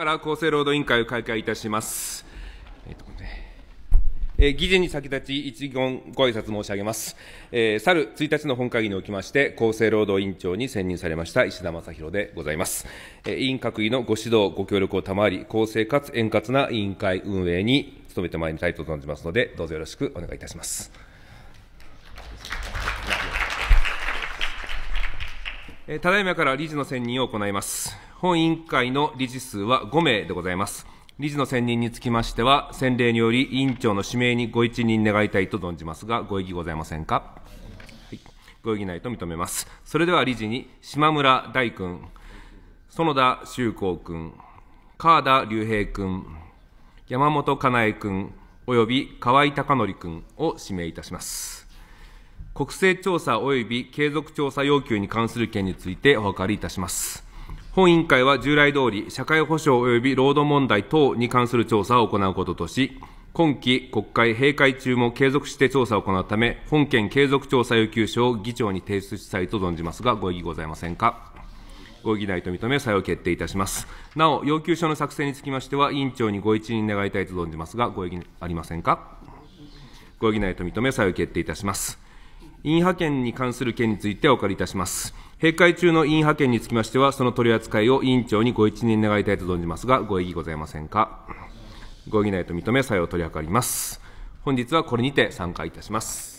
から厚生労働委員会を開会いたします。えっとねえ議事に先立ち、一言ご挨拶申し上げます。えー、去る1日の本会議におきまして、厚生労働委員長に選任されました石田正弘でございます。えー、委員各位のご指導、ご協力を賜り、公正かつ円滑な委員会運営に努めてまいりたいと存じますので、どうぞよろしくお願いいたします。ただいまから理事の選任を行います。本委員会の理事数は5名でございます。理事の選任につきましては、先例により委員長の指名にご一任願いたいと存じますが、ご異議ございませんか。はい、ご異議ないと認めます。それでは理事に島村大君、園田修光君、川田隆平君、山本かなえ君、および河合貴則君を指名いたします。国勢調査及び継続調査要求に関する件についてお諮りいたします。本委員会は従来通り、社会保障及び労働問題等に関する調査を行うこととし、今期国会閉会中も継続して調査を行うため、本件継続調査要求書を議長に提出したいと存じますが、ご異議ございませんか。ご議いと認め、採用決定いたします。なお、要求書の作成につきましては、委員長にご一任願いたいと存じますが、ご異議ありませんか。ご議いと認め、採用決定いたします。員派遣に関する件についてお借りいたします。閉会中の委員派遣につきましては、その取り扱いを委員長にご一任願いたいと存じますが、ご異議ございませんか。ご異議ないと認め、作用を取り計ります。本日はこれにて参加いたします。